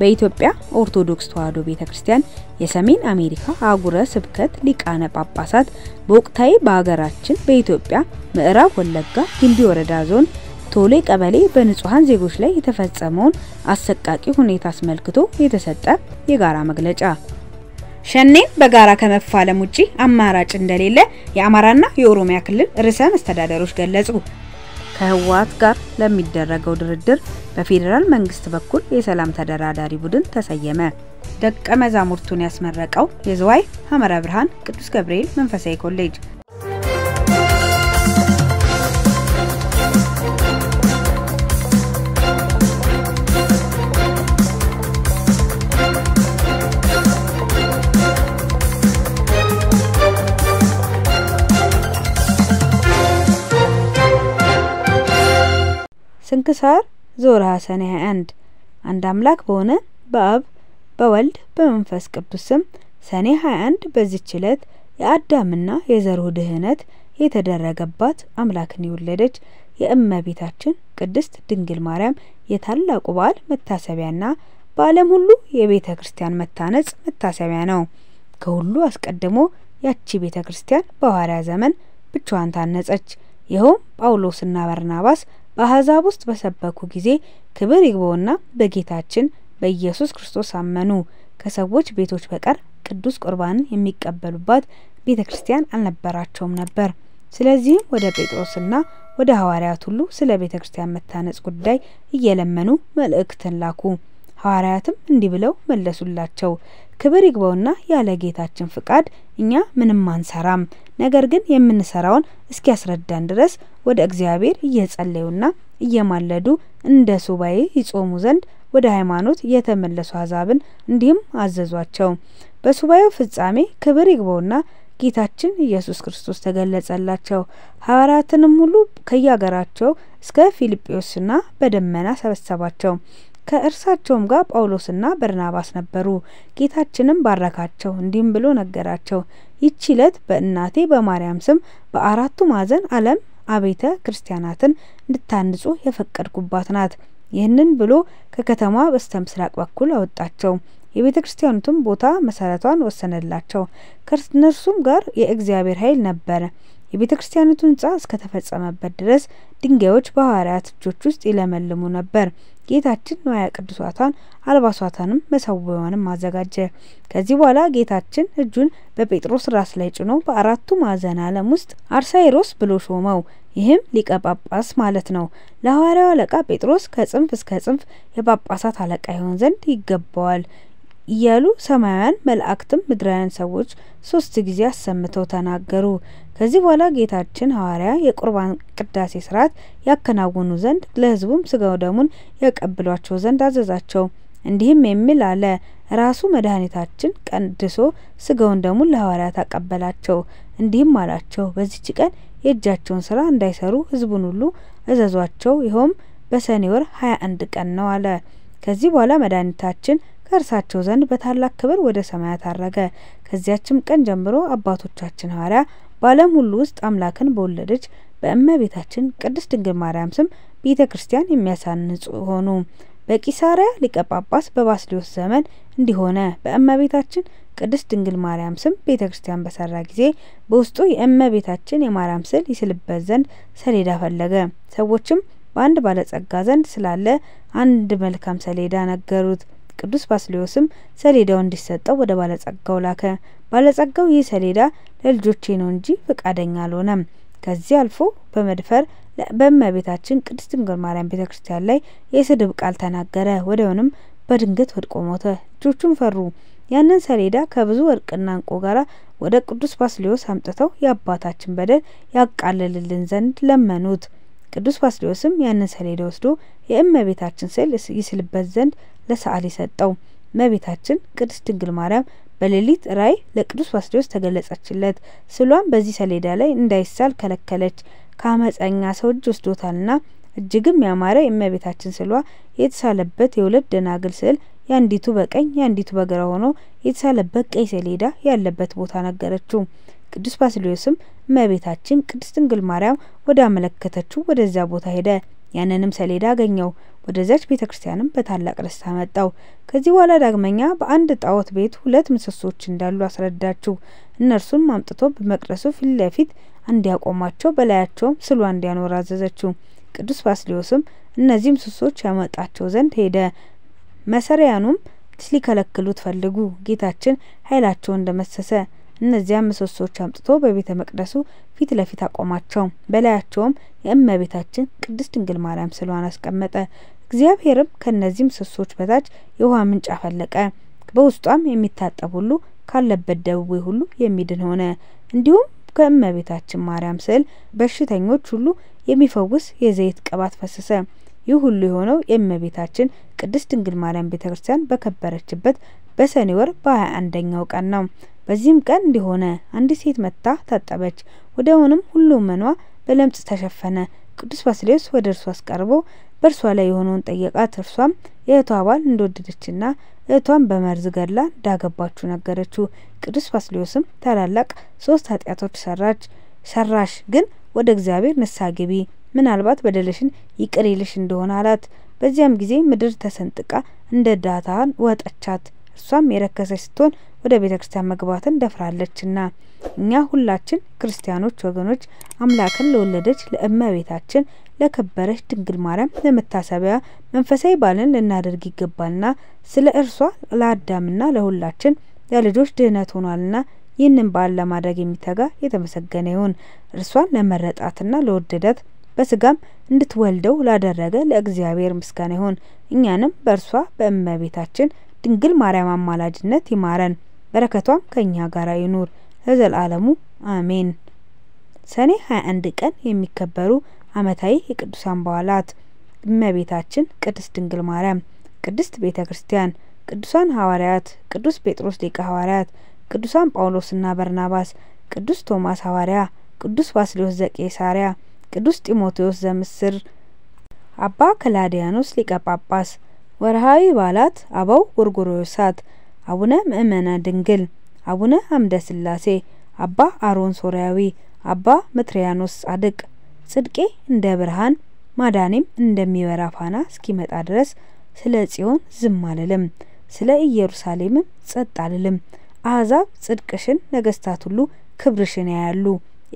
በኢትዮጵያ ኦርቶዶክስ ተዋሕዶ ቤተ ክርስቲያን የሰሜን አሜሪካ አህጉረ ስብከት ሊቃነ ጳጳሳት በወቅታዊ በሀገራችን በኢትዮጵያ ምዕራብ ወለጋ ግንቢ ወረዳ ዞን ቶሌ ቀበሌ በንጹሐን ዜጎች ላይ የተፈጸመውን አሰቃቂ ሁኔታ አስመልክቶ የተሰጠ የጋራ መግለጫ ሸኔን በጋራ ከመፋለም ውጪ አማራጭ እንደሌለ የአማራና የኦሮሚያ ክልል ርዕሰ መስተዳደሮች ገለጹ። ከህወሓት ጋር ለሚደረገው ድርድር በፌዴራል መንግስት በኩል የሰላም ተደራዳሪ ቡድን ተሰየመ። ደቀ መዛሙርቱን ያስመረቀው የዝዋይ ሐመረ ብርሃን ቅዱስ ገብርኤል መንፈሳዊ ኮሌጅ ስንክሳር ዘወርሃ ሰኔ 21 አንድ አምላክ በሆነ በአብ በወልድ በመንፈስ ቅዱስ ስም ሰኔ 21 በዚች ዕለት የአዳምና የዘሩ ድህነት የተደረገባት አምላክን የወለደች የእመቤታችን ቅድስት ድንግል ማርያም የታላቁ በዓል መታሰቢያና በዓለም ሁሉ የቤተ ክርስቲያን መታነጽ መታሰቢያ ነው። ከሁሉ አስቀድሞ ያቺ ቤተ ክርስቲያን በሐዋርያ ዘመን ብቻዋን ታነጸች። ይኸውም ጳውሎስና በርናባስ በአሕዛብ ውስጥ በሰበኩ ጊዜ ክብር ይግባውና በጌታችን በኢየሱስ ክርስቶስ አመኑ። ከሰዎች ቤቶች በቀር ቅዱስ ቁርባንን የሚቀበሉባት ቤተ ክርስቲያን አልነበራቸውም ነበር። ስለዚህም ወደ ጴጥሮስና ወደ ሐዋርያት ሁሉ ስለ ቤተ ክርስቲያን መታነጽ ጉዳይ እየለመኑ መልእክትን ላኩ። ሐዋርያትም እንዲህ ብለው መለሱላቸው፣ ክብር ይግባውና ያለ ጌታችን ፍቃድ እኛ ምንም አንሰራም። ነገር ግን የምንሰራውን እስኪያስረዳን ድረስ ወደ እግዚአብሔር እየጸለዩና እየማለዱ እንደ ሱባኤ ይጾሙ ዘንድ ወደ ሃይማኖት የተመለሱ አሕዛብን እንዲህም አዘዟቸው። በሱባኤው ፍጻሜ ክብር ይግባውና ጌታችን ኢየሱስ ክርስቶስ ተገለጸላቸው። ሐዋርያትንም ሁሉ ከየአገራቸው እስከ ፊልጵዎስና በደመና ሰበሰባቸው። ከእርሳቸውም ጋር ጳውሎስና በርናባስ ነበሩ። ጌታችንም ባረካቸው፣ እንዲህም ብሎ ነገራቸው። ይቺ ዕለት በእናቴ በማርያም ስም በአራቱ ማዕዘን ዓለም አቤተ ክርስቲያናትን እንድታንጹ የፈቀድኩባት ናት። ይህንን ብሎ ከከተማ በስተ ምስራቅ በኩል አወጣቸው። የቤተ ክርስቲያኑትም ቦታ መሰረቷን ወሰነላቸው። ከእነርሱም ጋር የእግዚአብሔር ኃይል ነበረ። የቤተ ክርስቲያኒቱ ህንጻ እስከተፈጸመበት ድረስ ድንጋዮች በሐዋርያት እጆች ውስጥ ይለመልሙ ነበር። ጌታችን ንዋየ ቅዱሳቷን አልባሷቷንም መሰዊያዋንም አዘጋጀ። ከዚህ በኋላ ጌታችን እጁን በጴጥሮስ ራስ ላይ ጭኖ በአራቱ ማዕዘን ዓለም ውስጥ አርሳይሮስ ብሎ ሾመው። ይህም ሊቀ ጳጳስ ማለት ነው። ለሐዋርያው አለቃ ጴጥሮስ ከጽንፍ እስከ ጽንፍ የጳጳሳት አለቃ ይሆን ዘንድ ይገባዋል እያሉ ሰማያውያን መላእክትም ምድራውያን ሰዎች ሶስት ጊዜ አሰምተው ተናገሩ። ከዚህ በኋላ ጌታችን ሐዋርያ የቁርባን ቅዳሴ ስርዓት ያከናውኑ ዘንድ ለሕዝቡም ስጋው ደሙን ያቀብሏቸው ዘንድ አዘዛቸው። እንዲህም የሚል አለ። ራሱ መድኃኒታችን ቀድሶ ስጋውን ደሙን ለሐዋርያት አቀበላቸው። እንዲህም አላቸው፣ በዚች ቀን የእጃቸውን ስራ እንዳይሰሩ ሕዝቡን ሁሉ እዘዟቸው። ይኸውም በሰኔ ወር 21 ቀን ነው አለ። ከዚህ በኋላ መድኃኒታችን ከእርሳቸው ዘንድ በታላቅ ክብር ወደ ሰማያት አረገ። ከዚያችም ቀን ጀምሮ አባቶቻችን ሐዋርያ በዓለም ሁሉ ውስጥ አምላክን በወለደች በእመቤታችን ቅድስት ድንግል ማርያም ስም ቤተ ክርስቲያን የሚያሳንጹ ሆኑ። በቂሳሪያ ሊቀ ጳጳስ በባስልዮስ ዘመን እንዲሆነ በእመቤታችን ቅድስት ድንግል ማርያም ስም ቤተ ክርስቲያን በሰራ ጊዜ በውስጡ የእመቤታችን የማርያም ስዕል ይስልበት ዘንድ ሰሌዳ ፈለገ። ሰዎችም በአንድ ባለጸጋ ዘንድ ስላለ አንድ መልካም ሰሌዳ ነገሩት። ቅዱስ ባስሌዎስም ሰሌዳው እንዲሰጠው ወደ ባለጸጋው ላከ። ባለጸጋው ይህ ሰሌዳ ለልጆቼ ነው እንጂ ፈቃደኛ አልሆነም። ከዚህ አልፎ በመድፈር በእመቤታችን ቅድስት ድንግል ማርያም ቤተ ክርስቲያን ላይ የስድብ ቃል ተናገረ። ወዲያውንም በድንገት ወድቆ ሞተ። ልጆቹም ፈሩ። ያንን ሰሌዳ ከብዙ ወርቅና እንቁ ጋር ወደ ቅዱስ ባስሌዎስ አምጥተው የአባታችን በደል ያቃልልልን ዘንድ ለመኑት። ቅዱስ ባስሌዎስም ያንን ሰሌዳ ወስዶ የእመቤታችን ስዕል ይስልበት ዘንድ ለሰዓሊ ሰጠው። እመቤታችን ቅድስት ድንግል ማርያም በሌሊት ራእይ ለቅዱስ ባስልዮስ ተገለጸችለት። ስሏን በዚህ ሰሌዳ ላይ እንዳይሳል ከለከለች። ከአመፀኛ ሰው እጅ ወስዶታልና። እጅግም ያማረ የእመቤታችን ስሏ የተሳለበት የሁለት ደናግል ስዕል የአንዲቱ በቀኝ የአንዲቱ በግራ ሆኖ የተሳለበት ቀይ ሰሌዳ ያለበት ቦታ ነገረችው። ቅዱስ ባስልዮስም እመቤታችን ቅድስት ድንግል ማርያም ወደ አመለከተችው ወደዚያ ቦታ ሄደ። ያንንም ሰሌዳ አገኘው። ወደዚያች ቤተ ክርስቲያንም በታላቅ ደስታ መጣው። ከዚህ በኋላ ዳግመኛ በአንድ ጣዖት ቤት ሁለት ምሰሶች እንዳሉ አስረዳችው። እነርሱም አምጥቶ በመቅደሱ ፊት ለፊት እንዲያቆማቸው በላያቸውም ስሏ እንዲያኖር አዘዘችው። ቅዱስ ባስልዮስም እነዚህ ምሰሶች ያመጣቸው ዘንድ ሄደ። መሰሪያኑም ሊከለክሉት ፈልጉ ጌታችን ኃይላቸው እንደመሰሰ እነዚያ ምሰሶዎች አምጥቶ በቤተ መቅደሱ ፊት ለፊት አቆማቸው። በላያቸውም የእመቤታችን ቅድስት ድንግል ማርያም ስዕሏን አስቀመጠ። እግዚአብሔርም ከእነዚህ ምሰሶዎች በታች የውሃ ምንጭ አፈለቀ። በውስጧም የሚታጠብ ሁሉ ካለበት ደዌ ሁሉ የሚድን ሆነ። እንዲሁም ከእመቤታችን ማርያም ስዕል በሽተኞች ሁሉ የሚፈውስ የዘይት ቅባት ፈሰሰ። ይህ ሁሉ የሆነው የእመቤታችን ቅድስት ድንግል ማርያም ቤተ ክርስቲያን በከበረችበት በሰኔ ወር በ21 ኛው ቀን ነው። በዚህም ቀን እንዲሆነ አንዲት ሴት መጥታ ታጠበች፣ ወዲያውኑም ሁሉ መኗ በለምጽ ተሸፈነ። ቅዱስ ባስልዮስ ወደ እርሷ አስቀርቦ በእርሷ ላይ የሆነውን ጠየቃት። እርሷም የእህቷ ባል እንደወደደችና እህቷን በመርዝ ገድላ እንዳገባችሁ ነገረችው። ቅዱስ ባስልዮስም ታላላቅ ሶስት ኃጢአቶች ሰራች ሰራሽ ግን ወደ እግዚአብሔር ንስሐ ግቢ፣ ምናልባት በደለሽን ይቅር ይልሽ እንደሆነ አላት። በዚያም ጊዜ ምድር ተሰንጥቃ እንደ ዳታን ወጠቻት። እርሷም የረከሰች ስትሆን ወደ ቤተ ክርስቲያን መግባትን ደፍራለችና እኛ ሁላችን ክርስቲያኖች ወገኖች አምላክን ለወለደች ለእመቤታችን ለከበረች ድንግል ማርያም ለመታሰቢያ መንፈሳዊ በዓልን ልናደርግ ይገባልና ስለ እርሷ ለአዳምና ለሁላችን ለልጆች ድህነት ሆኗልና ይህንን በዓል ለማድረግ የሚተጋ የተመሰገነ ይሁን። እርሷን ለመረጣትና ለወደደት በስጋም እንድትወልደው ላደረገ ለእግዚአብሔር ምስጋና ይሁን። እኛንም በእርሷ በእመቤታችን ድንግል ማርያም አማላጅነት ይማረን። በረከቷም ከእኛ ጋር ይኑር ለዘላለሙ አሜን። ሰኔ 21 ቀን የሚከበሩ ዓመታዊ የቅዱሳን በዓላት እመቤታችን ቅድስት ድንግል ማርያም፣ ቅድስት ቤተ ክርስቲያን፣ ቅዱሳን ሐዋርያት፣ ቅዱስ ጴጥሮስ ሊቀ ሐዋርያት፣ ቅዱሳን ጳውሎስና በርናባስ፣ ቅዱስ ቶማስ ሐዋርያ፣ ቅዱስ ባስልዮስ ዘቄሳርያ፣ ቅዱስ ጢሞቴዎስ ዘምስር፣ አባ ከላዲያኖስ ሊቀ ጳጳስ። ወርሃዊ በዓላት አበው ጎርጎርዮሳት አቡነ ምእመና ድንግል፣ አቡነ አምደ ስላሴ፣ አባ አሮን ሶርያዊ፣ አባ መትሪያኖስ ጻድቅ ጽድቄ እንደ ብርሃን ማዳኔም እንደሚበራ ፋና እስኪመጣ ድረስ ስለ ጽዮን ዝም አልልም፣ ስለ ኢየሩሳሌምም ጸጥ አልልም። አሕዛብ ጽድቅሽን፣ ነገስታት ሁሉ ክብርሽን ያያሉ።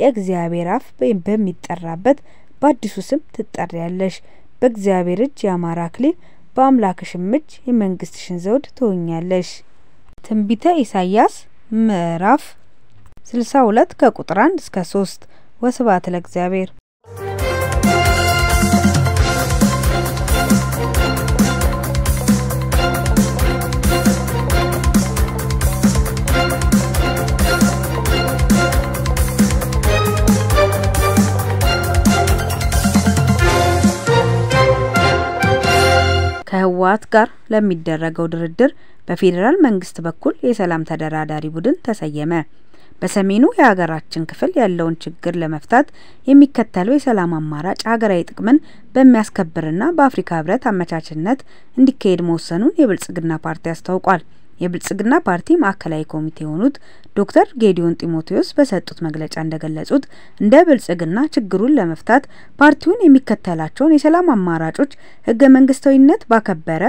የእግዚአብሔር አፍ በሚጠራበት በአዲሱ ስም ትጠሪያለሽ። በእግዚአብሔር እጅ የአማራ አክሊል፣ በአምላክሽም እጅ የመንግስትሽን ዘውድ ትሆኛለሽ። ትንቢተ ኢሳይያስ ምዕራፍ 62 ከቁጥር 1 እስከ 3። ወስብሐት ለእግዚአብሔር። ከህወሓት ጋር ለሚደረገው ድርድር በፌዴራል መንግስት በኩል የሰላም ተደራዳሪ ቡድን ተሰየመ። በሰሜኑ የሀገራችን ክፍል ያለውን ችግር ለመፍታት የሚከተለው የሰላም አማራጭ ሀገራዊ ጥቅምን በሚያስከብርና በአፍሪካ ህብረት አመቻችነት እንዲካሄድ መወሰኑን የብልጽግና ፓርቲ አስታውቋል። የብልጽግና ፓርቲ ማዕከላዊ ኮሚቴ የሆኑት ዶክተር ጌዲዮን ጢሞቴዎስ በሰጡት መግለጫ እንደገለጹት እንደ ብልጽግና ችግሩን ለመፍታት ፓርቲውን የሚከተላቸውን የሰላም አማራጮች ህገ መንግስታዊነት ባከበረ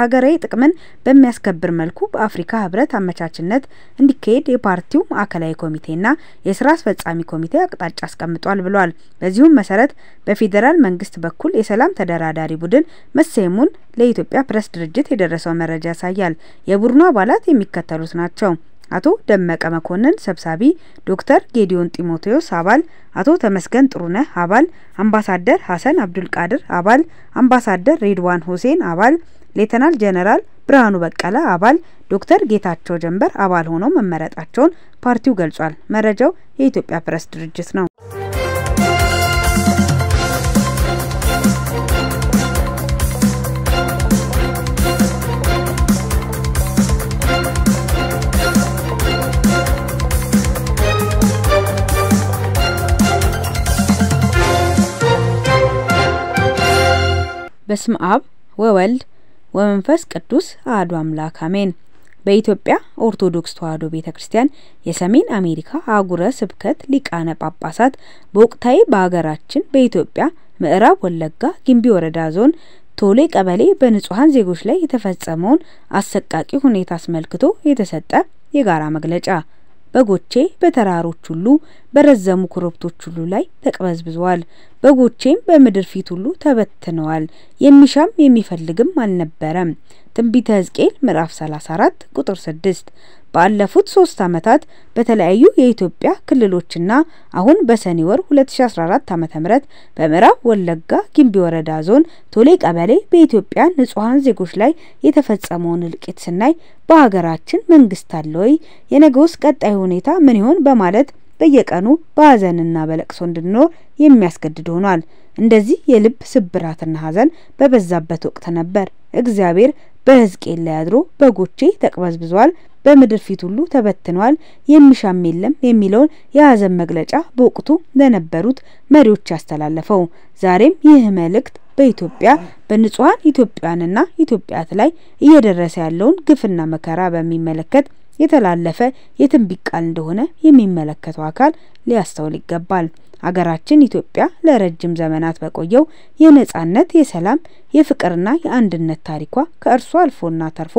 ሀገራዊ ጥቅምን በሚያስከብር መልኩ በአፍሪካ ህብረት አመቻችነት እንዲካሄድ የፓርቲው ማዕከላዊ ኮሚቴና የስራ አስፈጻሚ ኮሚቴ አቅጣጫ አስቀምጧል ብሏል። በዚሁም መሰረት በፌዴራል መንግስት በኩል የሰላም ተደራዳሪ ቡድን መሰየሙን ለኢትዮጵያ ፕሬስ ድርጅት የደረሰው መረጃ ያሳያል። የቡድኑ አባላት የሚከተሉት ናቸው። አቶ ደመቀ መኮንን ሰብሳቢ፣ ዶክተር ጌዲዮን ጢሞቴዎስ አባል፣ አቶ ተመስገን ጥሩነህ አባል፣ አምባሳደር ሀሰን አብዱልቃድር አባል፣ አምባሳደር ሬድዋን ሁሴን አባል፣ ሌተናል ጀነራል ብርሃኑ በቀለ አባል፣ ዶክተር ጌታቸው ጀንበር አባል ሆነው መመረጣቸውን ፓርቲው ገልጿል። መረጃው የኢትዮጵያ ፕሬስ ድርጅት ነው። በስም አብ ወወልድ ወመንፈስ ቅዱስ አህዱ አምላክ አሜን። በኢትዮጵያ ኦርቶዶክስ ተዋሕዶ ቤተ ክርስቲያን የሰሜን አሜሪካ አህጉረ ስብከት ሊቃነ ጳጳሳት በወቅታዊ በሀገራችን በኢትዮጵያ ምዕራብ ወለጋ ጊምቢ ወረዳ ዞን ቶሌ ቀበሌ በንጹሐን ዜጎች ላይ የተፈጸመውን አሰቃቂ ሁኔታ አስመልክቶ የተሰጠ የጋራ መግለጫ በጎቼ በተራሮች ሁሉ በረዘሙ ኮረብቶች ሁሉ ላይ ተቅበዝብዘዋል። በጎቼም በምድር ፊት ሁሉ ተበትነዋል፣ የሚሻም የሚፈልግም አልነበረም። ትንቢተ ሕዝቅኤል ምዕራፍ 34 ቁጥር 6 ባለፉት ሶስት ዓመታት በተለያዩ የኢትዮጵያ ክልሎችና አሁን በሰኔ ወር 2014 ዓ ም በምዕራብ ወለጋ ጊምቢ ወረዳ ዞን ቶሌ ቀበሌ በኢትዮጵያ ንጹሐን ዜጎች ላይ የተፈጸመውን እልቂት ስናይ በሀገራችን መንግስት አለ ወይ? የነገውስ ቀጣይ ሁኔታ ምን ይሆን? በማለት በየቀኑ በሐዘንና በለቅሶ እንድንኖር የሚያስገድድ ሆኗል። እንደዚህ የልብ ስብራትና ሐዘን በበዛበት ወቅት ነበር እግዚአብሔር በሕዝቅኤል ላይ አድሮ በጎቼ ተቅበዝብዟል፣ በምድር ፊት ሁሉ ተበትኗል፣ የሚሻም የለም የሚለውን የሐዘን መግለጫ በወቅቱ ለነበሩት መሪዎች ያስተላለፈው። ዛሬም ይህ መልእክት በኢትዮጵያ በንጹሐን ኢትዮጵያውያንና ኢትዮጵያት ላይ እየደረሰ ያለውን ግፍና መከራ በሚመለከት የተላለፈ የትንቢት ቃል እንደሆነ የሚመለከተው አካል ሊያስተውል ይገባል። አገራችን ኢትዮጵያ ለረጅም ዘመናት በቆየው የነጻነት፣ የሰላም፣ የፍቅርና የአንድነት ታሪኳ ከእርሷ አልፎና ተርፎ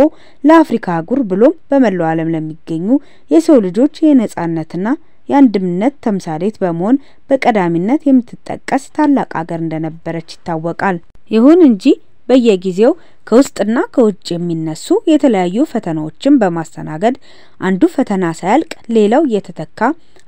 ለአፍሪካ አህጉር ብሎም በመላው ዓለም ለሚገኙ የሰው ልጆች የነጻነትና የአንድነት ተምሳሌት በመሆን በቀዳሚነት የምትጠቀስ ታላቅ አገር እንደነበረች ይታወቃል። ይሁን እንጂ በየጊዜው ከውስጥና ከውጭ የሚነሱ የተለያዩ ፈተናዎችን በማስተናገድ አንዱ ፈተና ሳያልቅ ሌላው እየተተካ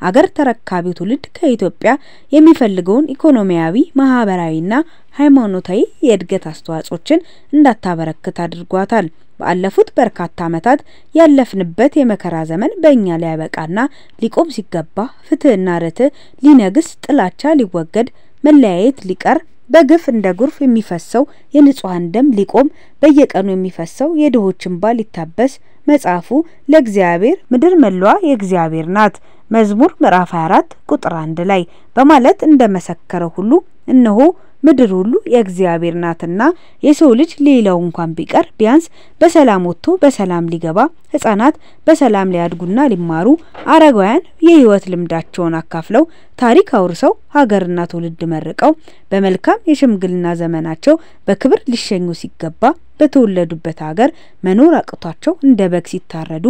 አገር ተረካቢው ትውልድ ከኢትዮጵያ የሚፈልገውን ኢኮኖሚያዊ፣ ማህበራዊና ሃይማኖታዊ የእድገት አስተዋጽኦችን እንዳታበረክት አድርጓታል። ባለፉት በርካታ ዓመታት ያለፍንበት የመከራ ዘመን በእኛ ላይ ያበቃና ሊቆም ሲገባ ፍትህና ርትዕ ሊነግስ፣ ጥላቻ ሊወገድ፣ መለያየት ሊቀር በግፍ እንደ ጎርፍ የሚፈሰው የንጹሐን ደም ሊቆም፣ በየቀኑ የሚፈሰው የድሆች እንባ ሊታበስ መጽሐፉ ለእግዚአብሔር ምድር መለዋ የእግዚአብሔር ናት መዝሙር ምዕራፍ 24 ቁጥር 1 ላይ በማለት እንደመሰከረ ሁሉ እነሆ ምድር ሁሉ የእግዚአብሔር ናትና የሰው ልጅ ሌላው እንኳን ቢቀር ቢያንስ በሰላም ወጥቶ በሰላም ሊገባ፣ ሕፃናት በሰላም ሊያድጉና ሊማሩ፣ አረጋውያን የሕይወት ልምዳቸውን አካፍለው ታሪክ አውርሰው ሀገርና ትውልድ መርቀው በመልካም የሽምግልና ዘመናቸው በክብር ሊሸኙ ሲገባ በተወለዱበት ሀገር መኖር አቅቷቸው እንደ በግ ሲታረዱ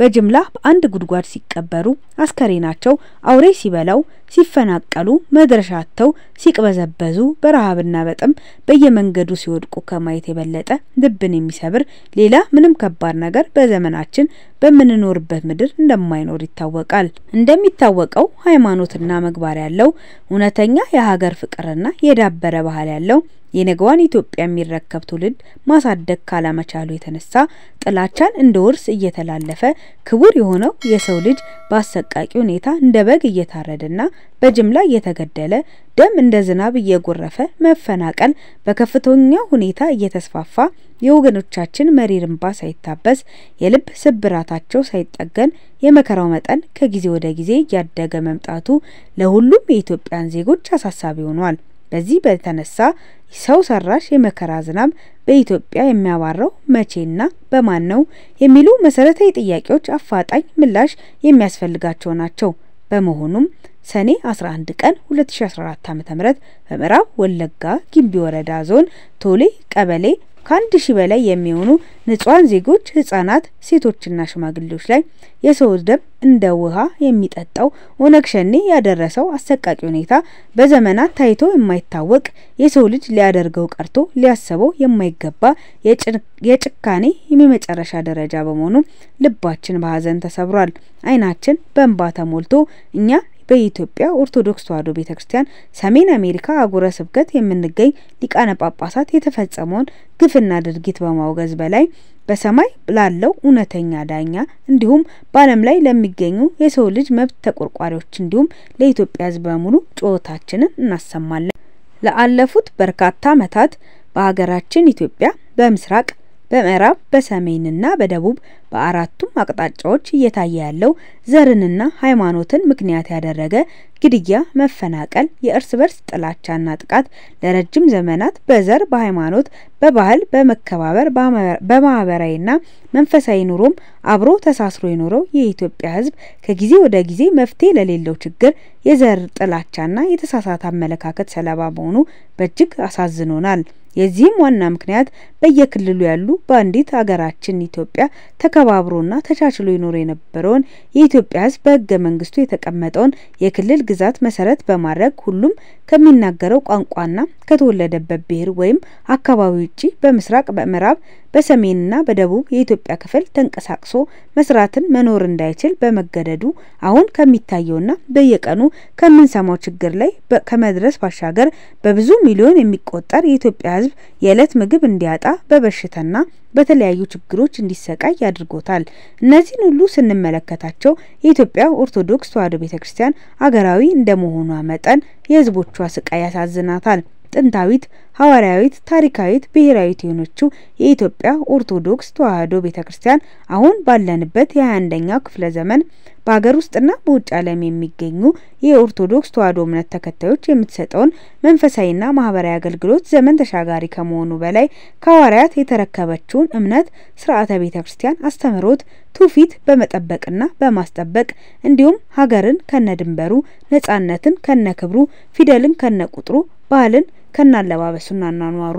በጅምላ በአንድ ጉድጓድ ሲቀበሩ፣ አስከሬናቸው አውሬ ሲበላው፣ ሲፈናቀሉ፣ መድረሻ አጥተው ሲቅበዘበዙ፣ በረሃብና በጥም በየመንገዱ ሲወድቁ ከማየት የበለጠ ልብን የሚሰብር ሌላ ምንም ከባድ ነገር በዘመናችን በምንኖርበት ምድር እንደማይኖር ይታወቃል። እንደሚታወቀው ሃይማኖትና ምግባር ያለው እውነተኛ የሀገር ፍቅርና የዳበረ ባህል ያለው የነገዋን ኢትዮጵያ የሚረከብ ትውልድ ማሳደግ ካላመቻሉ የተነሳ ጥላቻን እንደ ውርስ እየተላለፈ ክቡር የሆነው የሰው ልጅ በአሰቃቂ ሁኔታ እንደ በግ እየታረደና በጅምላ እየተገደለ ደም እንደ ዝናብ እየጎረፈ መፈናቀል በከፍተኛ ሁኔታ እየተስፋፋ የወገኖቻችን መሪር እንባ ሳይታበስ የልብ ስብራታቸው ሳይጠገን የመከራው መጠን ከጊዜ ወደ ጊዜ እያደገ መምጣቱ ለሁሉም የኢትዮጵያን ዜጎች አሳሳቢ ሆኗል። በዚህ በተነሳ ሰው ሰራሽ የመከራ ዝናብ በኢትዮጵያ የሚያባራው መቼና በማን ነው የሚሉ መሰረታዊ ጥያቄዎች አፋጣኝ ምላሽ የሚያስፈልጋቸው ናቸው። በመሆኑም ሰኔ 11 ቀን 2014 ዓ.ም በምዕራብ ወለጋ ጊምቢ ወረዳ ዞን ቶሌ ቀበሌ ከአንድ ሺህ በላይ የሚሆኑ ንጹሐን ዜጎች፣ ህጻናት፣ ሴቶችና ሽማግሌዎች ላይ የሰው ደም እንደ ውሃ የሚጠጣው ኦነግ ሸኔ ያደረሰው አሰቃቂ ሁኔታ በዘመናት ታይቶ የማይታወቅ የሰው ልጅ ሊያደርገው ቀርቶ ሊያስበው የማይገባ የጭካኔ የመጨረሻ ደረጃ በመሆኑ ልባችን በሀዘን ተሰብሯል። አይናችን በእንባ ተሞልቶ እኛ በኢትዮጵያ ኦርቶዶክስ ተዋሕዶ ቤተ ክርስቲያን ሰሜን አሜሪካ አህጉረ ስብከት የምንገኝ ሊቃነ ጳጳሳት የተፈጸመውን ግፍና ድርጊት በማውገዝ በላይ በሰማይ ላለው እውነተኛ ዳኛ እንዲሁም በዓለም ላይ ለሚገኙ የሰው ልጅ መብት ተቆርቋሪዎች እንዲሁም ለኢትዮጵያ ሕዝብ በሙሉ ጩኸታችንን እናሰማለን። ለአለፉት በርካታ ዓመታት በሀገራችን ኢትዮጵያ በምስራቅ በምዕራብ በሰሜንና በደቡብ በአራቱም አቅጣጫዎች እየታየ ያለው ዘርንና ሃይማኖትን ምክንያት ያደረገ ግድያ፣ መፈናቀል፣ የእርስ በርስ ጥላቻና ጥቃት ለረጅም ዘመናት በዘር፣ በሃይማኖት፣ በባህል፣ በመከባበር፣ በማህበራዊና መንፈሳዊ ኑሮም አብሮ ተሳስሮ የኖረው የኢትዮጵያ ሕዝብ ከጊዜ ወደ ጊዜ መፍትሄ ለሌለው ችግር የዘር ጥላቻና የተሳሳተ አመለካከት ሰለባ መሆኑ በእጅግ አሳዝኖናል። የዚህም ዋና ምክንያት በየክልሉ ያሉ በአንዲት ሀገራችን ኢትዮጵያ ተከባብሮና ተቻችሎ ይኖር የነበረውን የኢትዮጵያ ሕዝብ በህገ መንግስቱ የተቀመጠውን የክልል ግዛት መሰረት በማድረግ ሁሉም ከሚናገረው ቋንቋና ከተወለደበት ብሔር ወይም አካባቢ ውጭ በምስራቅ፣ በምዕራብ፣ በሰሜንና በደቡብ የኢትዮጵያ ክፍል ተንቀሳቅሶ መስራትን መኖር እንዳይችል በመገደዱ አሁን ከሚታየውና በየቀኑ ከምንሰማው ችግር ላይ ከመድረስ ባሻገር በብዙ ሚሊዮን የሚቆጠር የኢትዮጵያ ሕዝብ የዕለት ምግብ እንዲያጣ በበሽታና በተለያዩ ችግሮች እንዲሰቃይ አድርጎታል። እነዚህን ሁሉ ስንመለከታቸው የኢትዮጵያ ኦርቶዶክስ ተዋሕዶ ቤተ ክርስቲያን አገራዊ እንደመሆኗ መጠን የሕዝቦቿ ስቃይ ያሳዝናታል። ጥንታዊት፣ ሐዋርያዊት፣ ታሪካዊት፣ ብሔራዊት የሆነችው የኢትዮጵያ ኦርቶዶክስ ተዋሕዶ ቤተ ክርስቲያን አሁን ባለንበት የ21ኛው ክፍለ ዘመን በሀገር ውስጥና በውጭ ዓለም የሚገኙ የኦርቶዶክስ ተዋሕዶ እምነት ተከታዮች የምትሰጠውን መንፈሳዊና ማህበራዊ አገልግሎት ዘመን ተሻጋሪ ከመሆኑ በላይ ከሐዋርያት የተረከበችውን እምነት፣ ስርዓተ ቤተ ክርስቲያን አስተምህሮት፣ ትውፊት በመጠበቅና በማስጠበቅ እንዲሁም ሀገርን ከነድንበሩ፣ ነጻነትን ከነክብሩ፣ ፊደልን ከነቁጥሩ፣ ባህልን ከናለባበሱና አኗኗሩ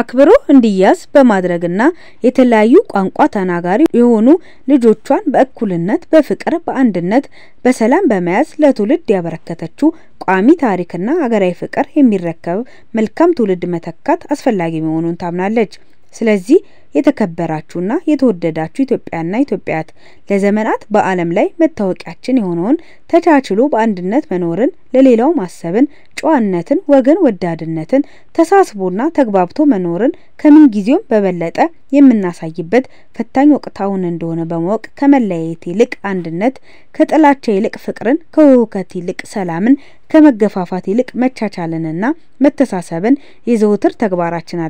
አክብሮ እንዲያዝ በማድረግና የተለያዩ ቋንቋ ተናጋሪ የሆኑ ልጆቿን በእኩልነት፣ በፍቅር፣ በአንድነት፣ በሰላም በመያዝ ለትውልድ ያበረከተችው ቋሚ ታሪክና አገራዊ ፍቅር የሚረከብ መልካም ትውልድ መተካት አስፈላጊ መሆኑን ታምናለች። ስለዚህ የተከበራችሁና የተወደዳችሁ ኢትዮጵያና ኢትዮጵያት ለዘመናት በዓለም ላይ መታወቂያችን የሆነውን ተቻችሎ በአንድነት መኖርን፣ ለሌላው ማሰብን፣ ጨዋነትን፣ ወገን ወዳድነትን፣ ተሳስቦና ተግባብቶ መኖርን ከምንጊዜውም በበለጠ የምናሳይበት ፈታኝ ወቅታውን እንደሆነ በማወቅ ከመለያየት ይልቅ አንድነት፣ ከጥላቻ ይልቅ ፍቅርን፣ ከውከት ይልቅ ሰላምን፣ ከመገፋፋት ይልቅ መቻቻልንና መተሳሰብን የዘውትር ተግባራችን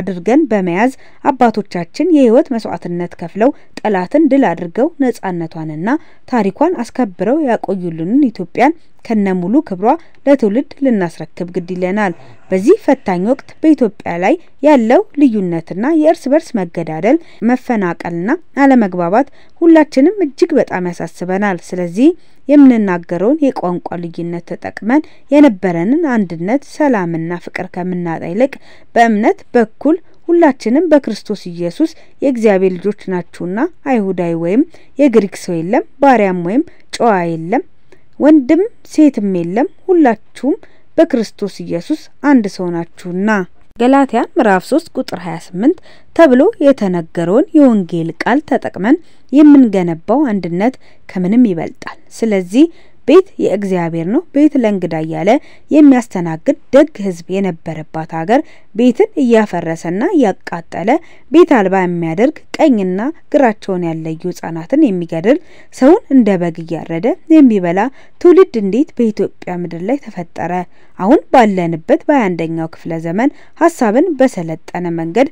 አድርገን በመያዝ አባ አባቶቻችን የህይወት መስዋዕትነት ከፍለው ጠላትን ድል አድርገው ነጻነቷንና ታሪኳን አስከብረው ያቆዩልንን ኢትዮጵያን ከነሙሉ ክብሯ ለትውልድ ልናስረክብ ግድ ይለናል። በዚህ ፈታኝ ወቅት በኢትዮጵያ ላይ ያለው ልዩነትና የእርስ በርስ መገዳደል፣ መፈናቀልና አለመግባባት ሁላችንም እጅግ በጣም ያሳስበናል። ስለዚህ የምንናገረውን የቋንቋ ልዩነት ተጠቅመን የነበረንን አንድነት፣ ሰላምና ፍቅር ከምናጣ ይልቅ በእምነት በኩል ሁላችንም በክርስቶስ ኢየሱስ የእግዚአብሔር ልጆች ናችሁና አይሁዳዊ ወይም የግሪክ ሰው የለም፣ ባሪያም ወይም ጨዋ የለም፣ ወንድም ሴትም የለም፣ ሁላችሁም በክርስቶስ ኢየሱስ አንድ ሰው ናችሁና። ገላትያ ምዕራፍ 3 ቁጥር 28 ተብሎ የተነገረውን የወንጌል ቃል ተጠቅመን የምንገነባው አንድነት ከምንም ይበልጣል። ስለዚህ ቤት የእግዚአብሔር ነው፣ ቤት ለእንግዳ እያለ የሚያስተናግድ ደግ ህዝብ የነበረባት ሀገር ቤትን እያፈረሰና እያቃጠለ ቤት አልባ የሚያደርግ ቀኝና ግራቸውን ያለዩ ህጻናትን የሚገድል ሰውን እንደ በግ እያረደ የሚበላ ትውልድ እንዴት በኢትዮጵያ ምድር ላይ ተፈጠረ? አሁን ባለንበት በሃያ አንደኛው ክፍለ ዘመን ሀሳብን በሰለጠነ መንገድ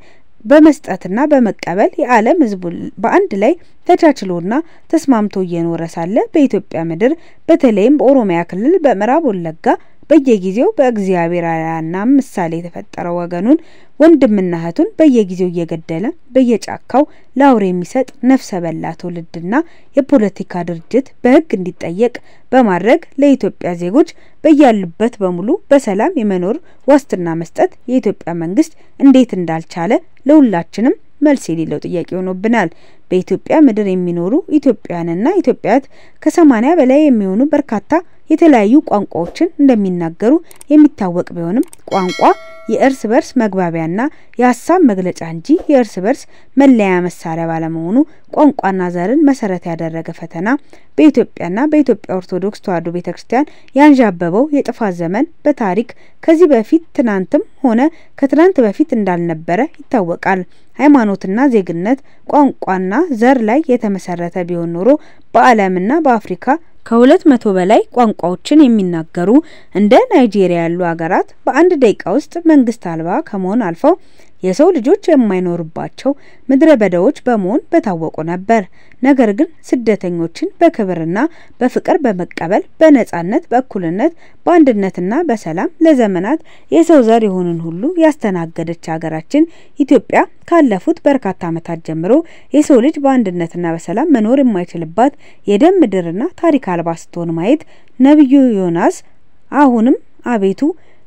በመስጠትና በመቀበል የዓለም ህዝቡ በአንድ ላይ ተቻችሎና ተስማምቶ እየኖረ ሳለ በኢትዮጵያ ምድር በተለይም በኦሮሚያ ክልል በምዕራብ ወለጋ በየጊዜው በእግዚአብሔር አርአያና ምሳሌ የተፈጠረው ወገኑን ወንድምና እህቱን በየጊዜው እየገደለ በየጫካው ለአውሬ የሚሰጥ ነፍሰ በላ ትውልድና የፖለቲካ ድርጅት በሕግ እንዲጠየቅ በማድረግ ለኢትዮጵያ ዜጎች በያሉበት በሙሉ በሰላም የመኖር ዋስትና መስጠት የኢትዮጵያ መንግስት እንዴት እንዳልቻለ ለሁላችንም መልስ የሌለው ጥያቄ ሆኖብናል። በኢትዮጵያ ምድር የሚኖሩ ኢትዮጵያውያንና ኢትዮጵያት ከሰማኒያ በላይ የሚሆኑ በርካታ የተለያዩ ቋንቋዎችን እንደሚናገሩ የሚታወቅ ቢሆንም ቋንቋ የእርስ በርስ መግባቢያና የሀሳብ መግለጫ እንጂ የእርስ በርስ መለያ መሳሪያ ባለመሆኑ ቋንቋና ዘርን መሰረት ያደረገ ፈተና በኢትዮጵያና በኢትዮጵያ ኦርቶዶክስ ተዋሕዶ ቤተ ክርስቲያን ያንዣበበው የጥፋት ዘመን በታሪክ ከዚህ በፊት ትናንትም ሆነ ከትናንት በፊት እንዳልነበረ ይታወቃል። ሃይማኖትና ዜግነት፣ ቋንቋና ዘር ላይ የተመሰረተ ቢሆን ኖሮ በዓለምና በአፍሪካ ከሁለት መቶ በላይ ቋንቋዎችን የሚናገሩ እንደ ናይጄሪያ ያሉ ሀገራት በአንድ ደቂቃ ውስጥ መንግስት አልባ ከመሆን አልፈው የሰው ልጆች የማይኖርባቸው ምድረ በዳዎች በመሆን በታወቁ ነበር። ነገር ግን ስደተኞችን በክብርና በፍቅር በመቀበል በነጻነት፣ በእኩልነት፣ በአንድነትና በሰላም ለዘመናት የሰው ዘር የሆኑን ሁሉ ያስተናገደች ሀገራችን ኢትዮጵያ ካለፉት በርካታ ዓመታት ጀምሮ የሰው ልጅ በአንድነትና በሰላም መኖር የማይችልባት የደም ምድርና ታሪክ አልባ ስትሆን ማየት ነቢዩ ዮናስ አሁንም አቤቱ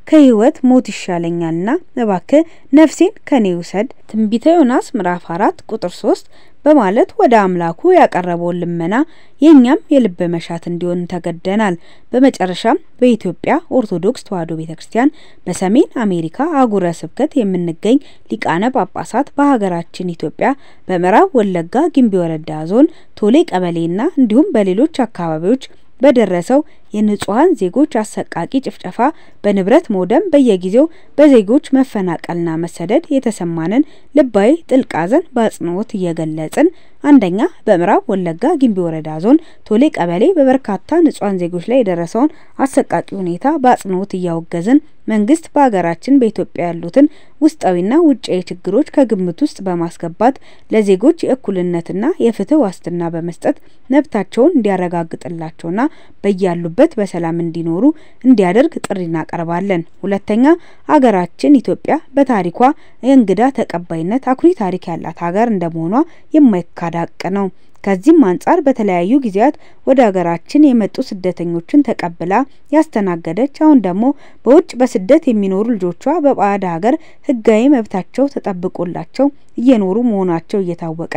ከህይወት ሞት ይሻለኛልና እባክ ነፍሴን ከኔ ውሰድ ትንቢተ ዮናስ ምዕራፍ 4 ቁጥር 3 በማለት ወደ አምላኩ ያቀረበውን ልመና የእኛም የልብ መሻት እንዲሆን ተገደናል። በመጨረሻም በኢትዮጵያ ኦርቶዶክስ ተዋሕዶ ቤተ ክርስቲያን በሰሜን አሜሪካ አህጉረ ስብከት የምንገኝ ሊቃነ ጳጳሳት በሀገራችን ኢትዮጵያ በምዕራብ ወለጋ ግንቢ ወረዳ ዞን ቶሌ ቀበሌና እንዲሁም በሌሎች አካባቢዎች በደረሰው የንጹሐን ዜጎች አሰቃቂ ጭፍጨፋ፣ በንብረት መውደም፣ በየጊዜው በዜጎች መፈናቀልና መሰደድ የተሰማንን ልባዊ ጥልቅ ሐዘን በአጽንኦት እየገለጽን አንደኛ በምዕራብ ወለጋ ጊምቢ ወረዳ ዞን ቶሌ ቀበሌ በበርካታ ንጹሐን ዜጎች ላይ የደረሰውን አሰቃቂ ሁኔታ በአጽንኦት እያወገዝን መንግስት በሀገራችን በኢትዮጵያ ያሉትን ውስጣዊና ውጫዊ ችግሮች ከግምት ውስጥ በማስገባት ለዜጎች የእኩልነትና የፍትህ ዋስትና በመስጠት መብታቸውን እንዲያረጋግጥላቸውና በያሉበት በሰላም እንዲኖሩ እንዲያደርግ ጥሪ እናቀርባለን። ሁለተኛ፣ ሀገራችን ኢትዮጵያ በታሪኳ የእንግዳ ተቀባይነት አኩሪ ታሪክ ያላት ሀገር እንደመሆኗ የማይካድ ሀቅ ነው። ከዚህም አንጻር በተለያዩ ጊዜያት ወደ ሀገራችን የመጡ ስደተኞችን ተቀብላ ያስተናገደች፣ አሁን ደግሞ በውጭ በስደት የሚኖሩ ልጆቿ በባዕድ ሀገር ህጋዊ መብታቸው ተጠብቆላቸው እየኖሩ መሆናቸው እየታወቀ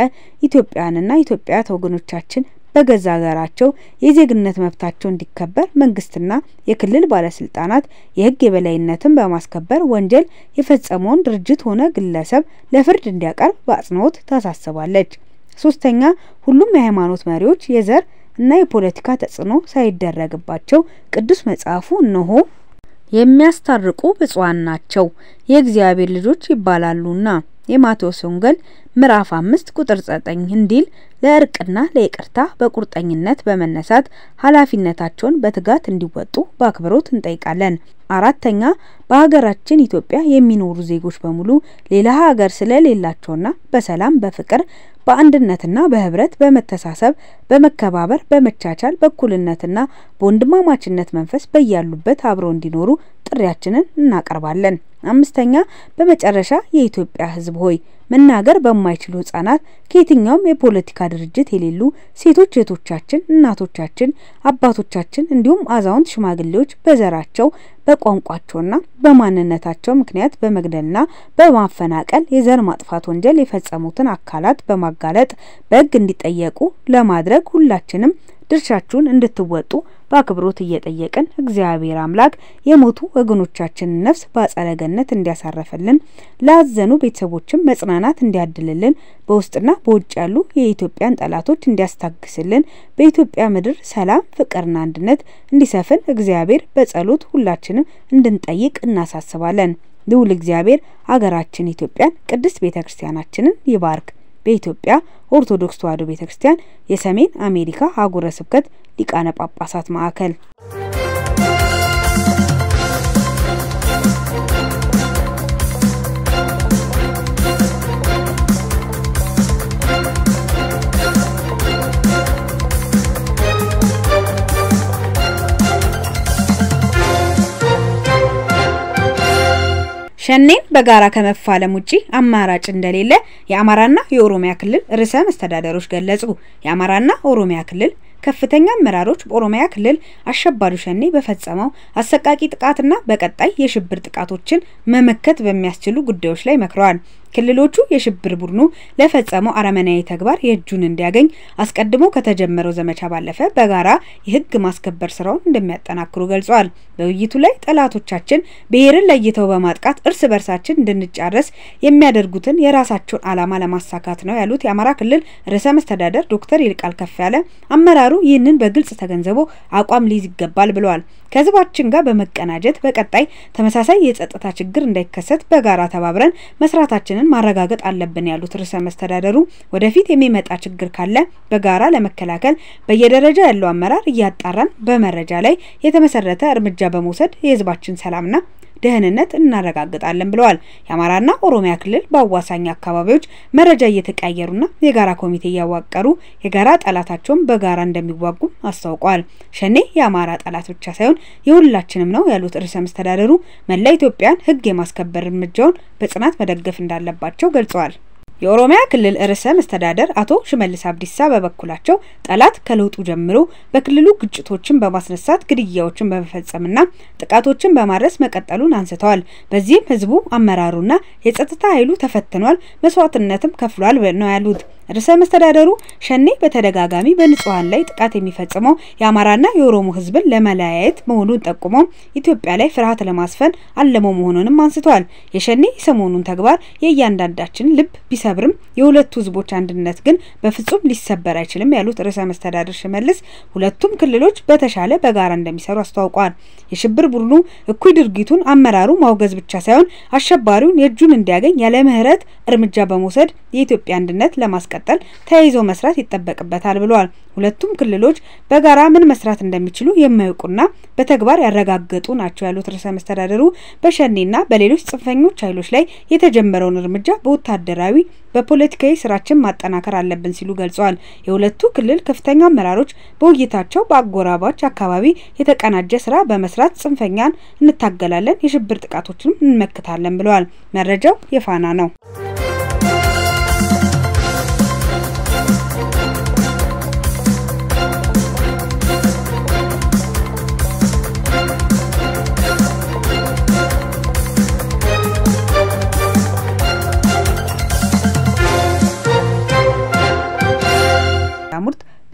ኢትዮጵያንና ኢትዮጵያ ተወገኖቻችን በገዛ ሀገራቸው የዜግነት መብታቸው እንዲከበር መንግስትና የክልል ባለስልጣናት የህግ የበላይነትን በማስከበር ወንጀል የፈጸመውን ድርጅት ሆነ ግለሰብ ለፍርድ እንዲያቀርብ በአጽንኦት ታሳስባለች። ሶስተኛ ሁሉም የሃይማኖት መሪዎች የዘር እና የፖለቲካ ተጽዕኖ ሳይደረግባቸው ቅዱስ መጽሐፉ እነሆ የሚያስታርቁ ብፁዓን ናቸው የእግዚአብሔር ልጆች ይባላሉና የማቴዎስ ወንጌል ምዕራፍ አምስት ቁጥር ዘጠኝ እንዲል ለእርቅና ለይቅርታ በቁርጠኝነት በመነሳት ኃላፊነታቸውን በትጋት እንዲወጡ በአክብሮት እንጠይቃለን። አራተኛ በሀገራችን ኢትዮጵያ የሚኖሩ ዜጎች በሙሉ ሌላ ሀገር ስለሌላቸውና በሰላም በፍቅር በአንድነትና በህብረት በመተሳሰብ በመከባበር በመቻቻል በእኩልነትና በወንድማማችነት መንፈስ በያሉበት አብረው እንዲኖሩ ጥሪያችንን እናቀርባለን። አምስተኛ በመጨረሻ የኢትዮጵያ ህዝብ ሆይ መናገር በማይችሉ ህጻናት ከየትኛውም የፖለቲካ ድርጅት የሌሉ ሴቶች እህቶቻችን፣ እናቶቻችን፣ አባቶቻችን እንዲሁም አዛውንት ሽማግሌዎች በዘራቸው በቋንቋቸውና በማንነታቸው ምክንያት በመግደልና በማፈናቀል የዘር ማጥፋት ወንጀል የፈጸሙትን አካላት በማጋለጥ በሕግ እንዲጠየቁ ለማድረግ ሁላችንም ድርሻችሁን እንድትወጡ በአክብሮት እየጠየቅን እግዚአብሔር አምላክ የሞቱ ወገኖቻችንን ነፍስ በአጸደ ገነት እንዲያሳረፍልን ላዘኑ ቤተሰቦችም መጽናናት እንዲያድልልን በውስጥና በውጭ ያሉ የኢትዮጵያን ጠላቶች እንዲያስታግስልን በኢትዮጵያ ምድር ሰላም፣ ፍቅርና አንድነት እንዲሰፍን እግዚአብሔር በጸሎት ሁላችንም አባቶቻችንን እንድንጠይቅ እናሳስባለን። ልዑል እግዚአብሔር አገራችን ኢትዮጵያን፣ ቅድስት ቤተ ክርስቲያናችንን ይባርክ። በኢትዮጵያ ኦርቶዶክስ ተዋሕዶ ቤተ ክርስቲያን የሰሜን አሜሪካ አህጉረ ስብከት ሊቃነ ጳጳሳት ማዕከል ሸኔን በጋራ ከመፋለም ውጪ አማራጭ እንደሌለ የአማራና የኦሮሚያ ክልል ርዕሰ መስተዳደሮች ገለጹ። የአማራና ኦሮሚያ ክልል ከፍተኛ አመራሮች በኦሮሚያ ክልል አሸባሪው ሸኔ በፈጸመው አሰቃቂ ጥቃትና በቀጣይ የሽብር ጥቃቶችን መመከት በሚያስችሉ ጉዳዮች ላይ መክረዋል። ክልሎቹ የሽብር ቡድኑ ለፈጸመው አረመናዊ ተግባር የእጁን እንዲያገኝ አስቀድሞ ከተጀመረው ዘመቻ ባለፈ በጋራ የህግ ማስከበር ስራውን እንደሚያጠናክሩ ገልጸዋል። በውይይቱ ላይ ጠላቶቻችን ብሔርን ለይተው በማጥቃት እርስ በርሳችን እንድንጫረስ የሚያደርጉትን የራሳቸውን ዓላማ ለማሳካት ነው ያሉት የአማራ ክልል ርዕሰ መስተዳደር ዶክተር ይልቃል ከፍ ያለ አመራሩ ይህንን በግልጽ ተገንዝቦ አቋም ሊይዝ ይገባል ብለዋል። ከህዝባችን ጋር በመቀናጀት በቀጣይ ተመሳሳይ የጸጥታ ችግር እንዳይከሰት በጋራ ተባብረን መስራታችንን ማረጋገጥ አለብን ያሉት ርዕሰ መስተዳደሩ ወደፊት የሚመጣ ችግር ካለ በጋራ ለመከላከል በየደረጃ ያለው አመራር እያጣራን በመረጃ ላይ የተመሰረተ እርምጃ በመውሰድ የህዝባችን ሰላምና ደህንነት እናረጋግጣለን ብለዋል። የአማራና ኦሮሚያ ክልል በአዋሳኝ አካባቢዎች መረጃ እየተቀያየሩና የጋራ ኮሚቴ እያዋቀሩ የጋራ ጠላታቸውን በጋራ እንደሚዋጉ አስታውቋል። ሸኔ የአማራ ጠላት ብቻ ሳይሆን የሁላችንም ነው ያሉት ርዕሰ መስተዳደሩ መላ ኢትዮጵያን ህግ የማስከበር እርምጃውን በጽናት መደገፍ እንዳለባቸው ገልጸዋል። የኦሮሚያ ክልል ርዕሰ መስተዳደር አቶ ሽመልስ አብዲሳ በበኩላቸው ጠላት ከለውጡ ጀምሮ በክልሉ ግጭቶችን በማስነሳት ግድያዎችን በመፈጸምና ጥቃቶችን በማድረስ መቀጠሉን አንስተዋል። በዚህም ህዝቡ አመራሩና የጸጥታ ኃይሉ ተፈትኗል፣ መስዋዕትነትም ከፍሏል ነው ያሉት። ርዕሰ መስተዳደሩ ሸኔ በተደጋጋሚ በንጹሐን ላይ ጥቃት የሚፈጽመው የአማራና የኦሮሞ ህዝብን ለመለያየት መሆኑን ጠቁሞ ኢትዮጵያ ላይ ፍርሃት ለማስፈን አለመ መሆኑንም አንስተዋል። የሸኔ የሰሞኑን ተግባር የእያንዳንዳችን ልብ ቢሰብርም የሁለቱ ህዝቦች አንድነት ግን በፍጹም ሊሰበር አይችልም ያሉት ርዕሰ መስተዳደር ሽመልስ ሁለቱም ክልሎች በተሻለ በጋራ እንደሚሰሩ አስተዋውቋል። የሽብር ቡድኑ እኩይ ድርጊቱን አመራሩ ማውገዝ ብቻ ሳይሆን አሸባሪውን የእጁን እንዲያገኝ ያለ ምህረት እርምጃ በመውሰድ የኢትዮጵያ አንድነት ለማስቀ ለማስቀጠል ተያይዞ መስራት ይጠበቅበታል ብለዋል። ሁለቱም ክልሎች በጋራ ምን መስራት እንደሚችሉ የማያውቁና በተግባር ያረጋገጡ ናቸው ያሉት ርዕሰ መስተዳደሩ በሸኔና በሌሎች ጽንፈኞች ኃይሎች ላይ የተጀመረውን እርምጃ በወታደራዊ በፖለቲካዊ ስራችን ማጠናከር አለብን ሲሉ ገልጸዋል። የሁለቱ ክልል ከፍተኛ አመራሮች በውይይታቸው በአጎራባች አካባቢ የተቀናጀ ስራ በመስራት ጽንፈኛን እንታገላለን፣ የሽብር ጥቃቶችንም እንመክታለን ብለዋል። መረጃው የፋና ነው።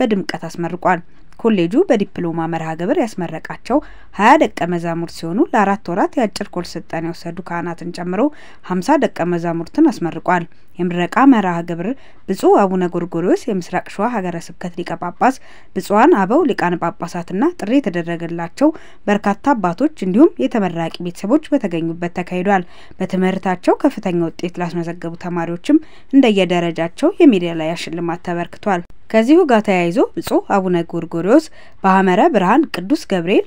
በድምቀት አስመርቋል። ኮሌጁ በዲፕሎማ መርሃ ግብር ያስመረቃቸው ሀያ ደቀ መዛሙርት ሲሆኑ ለአራት ወራት የአጭር ኮርስ ስልጠና የወሰዱ ካህናትን ጨምሮ ሀምሳ ደቀ መዛሙርትን አስመርቋል። የምረቃ መርሃ ግብር ብፁዕ አቡነ ጎርጎሪዎስ የምስራቅ ሸዋ ሀገረ ስብከት ሊቀ ጳጳስ፣ ብፁዓን አበው ሊቃነ ጳጳሳትና ጥሪ የተደረገላቸው በርካታ አባቶች እንዲሁም የተመራቂ ቤተሰቦች በተገኙበት ተካሂዷል። በትምህርታቸው ከፍተኛ ውጤት ላስመዘገቡ ተማሪዎችም እንደየደረጃቸው የሜዳሊያ ሽልማት ተበርክቷል። ከዚሁ ጋር ተያይዞ ብፁዕ አቡነ ጎርጎሪዎስ በሐመረ ብርሃን ቅዱስ ገብርኤል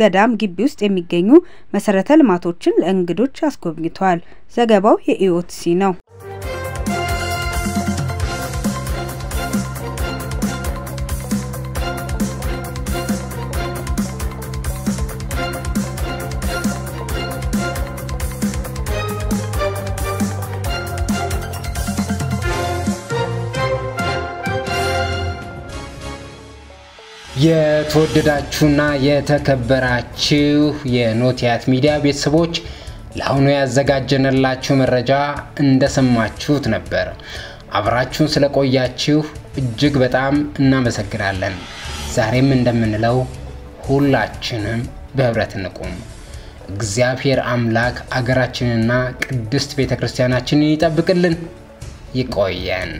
ገዳም ግቢ ውስጥ የሚገኙ መሰረተ ልማቶችን ለእንግዶች አስጎብኝተዋል። ዘገባው የኢኦቲሲ ነው። የተወደዳችሁና የተከበራችሁ የኖቲያት ሚዲያ ቤተሰቦች ለአሁኑ ያዘጋጀንላችሁ መረጃ እንደሰማችሁት ነበር። አብራችሁን ስለቆያችሁ እጅግ በጣም እናመሰግናለን። ዛሬም እንደምንለው ሁላችንም በህብረት እንቁም። እግዚአብሔር አምላክ አገራችንና ቅድስት ቤተ ክርስቲያናችንን ይጠብቅልን። ይቆየን።